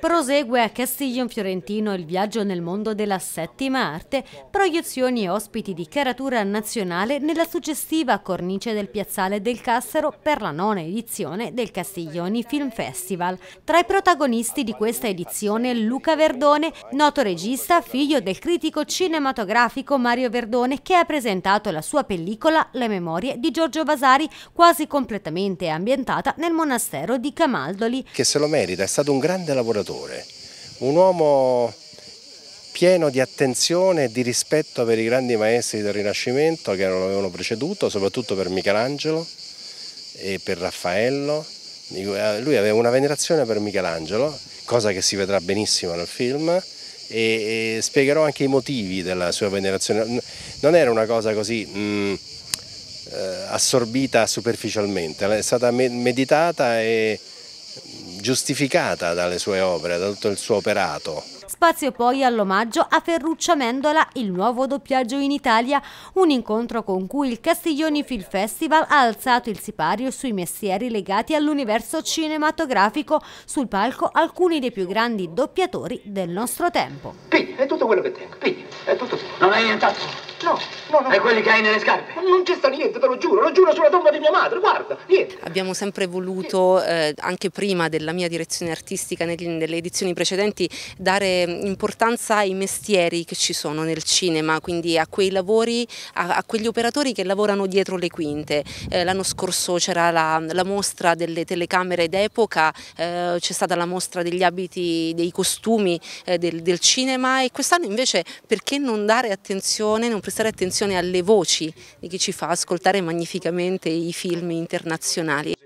Prosegue a Castiglion Fiorentino il viaggio nel mondo della settima arte, proiezioni e ospiti di caratura nazionale nella suggestiva cornice del piazzale del Cassero per la nona edizione del Castiglioni Film Festival. Tra i protagonisti di questa edizione Luca Verdone, noto regista, figlio del critico cinematografico Mario Verdone che ha presentato la sua pellicola Le memorie di Giorgio Vasari, quasi completamente ambientata nel monastero di Camaldoli. Che se lo merita, è stato un grande lavoratore educatore, un uomo pieno di attenzione e di rispetto per i grandi maestri del Rinascimento che lo avevano preceduto, soprattutto per Michelangelo e per Raffaello. Lui aveva una venerazione per Michelangelo, cosa che si vedrà benissimo nel film, e, e spiegherò anche i motivi della sua venerazione. Non era una cosa così mh, mm, eh, assorbita superficialmente, è stata meditata e giustificata dalle sue opere, da tutto il suo operato. Spazio poi all'omaggio a Ferruccia Mendola, il nuovo doppiaggio in Italia, un incontro con cui il Castiglioni Film Festival ha alzato il sipario sui mestieri legati all'universo cinematografico, sul palco alcuni dei più grandi doppiatori del nostro tempo. Pigli, è tutto quello che tengo, pigli, è tutto. Non hai nient'altro. No, no, no. E quelli che hai nelle scarpe? Non c'è sta niente, te lo giuro, lo giuro sulla tomba di mia madre, guarda, niente. Abbiamo sempre voluto, eh, anche prima della mia direzione artistica, nelle edizioni precedenti, dare importanza ai mestieri che ci sono nel cinema, quindi a quei lavori, a, a quegli operatori che lavorano dietro le quinte. Eh, L'anno scorso c'era la, la, mostra delle telecamere d'epoca, eh, c'è stata la mostra degli abiti, dei costumi eh, del, del cinema e quest'anno invece perché non dare attenzione, non prestare attenzione alle voci di chi ci fa ascoltare magnificamente i film internazionali.